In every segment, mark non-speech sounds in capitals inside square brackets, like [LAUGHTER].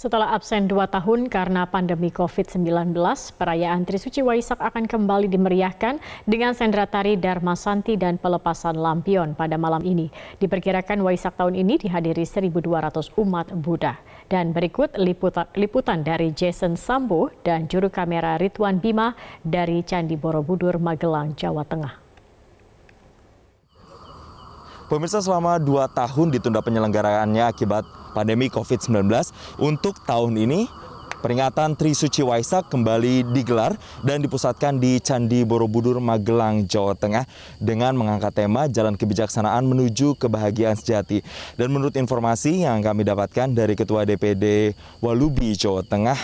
Setelah absen dua tahun karena pandemi COVID-19, perayaan Trisuci Waisak akan kembali dimeriahkan dengan sendra tari Dharma Santi dan pelepasan lampion pada malam ini. Diperkirakan Waisak tahun ini dihadiri 1.200 umat Buddha. Dan berikut liputan, liputan dari Jason Sambo dan juru kamera Ridwan Bima dari Candi Borobudur, Magelang, Jawa Tengah. Pemirsa selama 2 tahun ditunda penyelenggaraannya akibat pandemi COVID-19, untuk tahun ini peringatan Tri Suci Waisak kembali digelar dan dipusatkan di Candi Borobudur, Magelang, Jawa Tengah dengan mengangkat tema Jalan Kebijaksanaan Menuju Kebahagiaan Sejati. Dan menurut informasi yang kami dapatkan dari Ketua DPD Walubi, Jawa Tengah,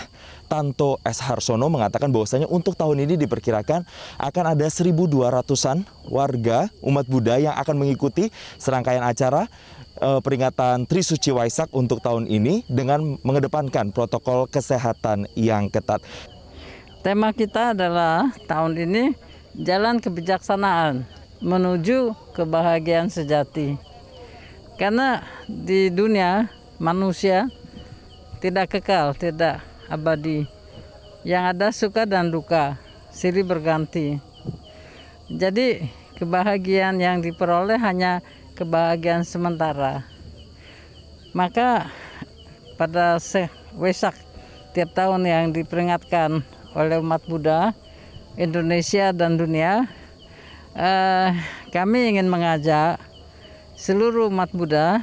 Tanto S. Harsono mengatakan bahwasanya untuk tahun ini diperkirakan akan ada 1.200-an warga umat Buddha yang akan mengikuti serangkaian acara eh, peringatan Trisuci Waisak untuk tahun ini dengan mengedepankan protokol kesehatan yang ketat. Tema kita adalah tahun ini jalan kebijaksanaan menuju kebahagiaan sejati. Karena di dunia manusia tidak kekal, tidak abadi. Yang ada suka dan duka, siri berganti. Jadi kebahagiaan yang diperoleh hanya kebahagiaan sementara. Maka pada Wesak tiap tahun yang diperingatkan oleh umat Buddha Indonesia dan dunia, eh, kami ingin mengajak seluruh umat Buddha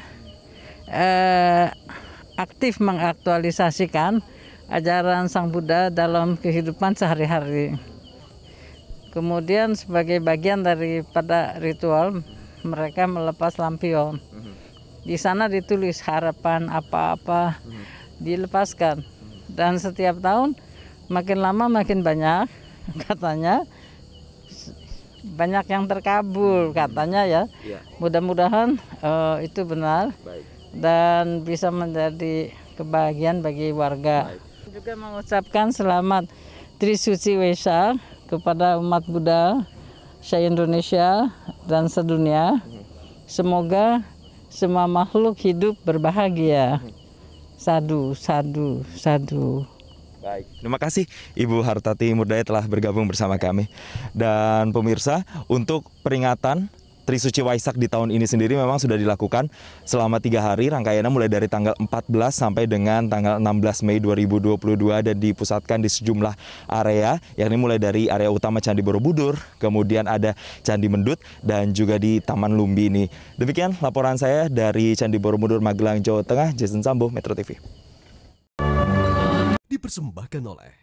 eh, aktif mengaktualisasikan ajaran Sang Buddha dalam kehidupan sehari-hari. Kemudian sebagai bagian daripada ritual mereka melepas lampion. Mhm. Di sana ditulis harapan apa-apa mhm. dilepaskan. Dan setiap tahun makin lama makin banyak [LAUGHS] katanya banyak yang terkabul mhm. katanya ya. Iya. Mudah-mudahan uh, itu benar dan bisa menjadi kebahagiaan bagi warga juga mengucapkan selamat Trisuci Waisak kepada umat Buddha saya indonesia dan sedunia. Semoga semua makhluk hidup berbahagia. Sadu, sadu, sadu. Baik. Terima kasih Ibu Hartati Murdaya telah bergabung bersama kami. Dan pemirsa, untuk peringatan Trisuci Waisak di tahun ini sendiri memang sudah dilakukan selama tiga hari rangkaiannya mulai dari tanggal 14 sampai dengan tanggal 16 Mei 2022 dan dipusatkan di sejumlah area yakni mulai dari area utama Candi Borobudur kemudian ada Candi Mendut dan juga di Taman Lumbi ini demikian laporan saya dari Candi Borobudur Magelang Jawa Tengah Jason Sambo Metro TV dipersembahkan oleh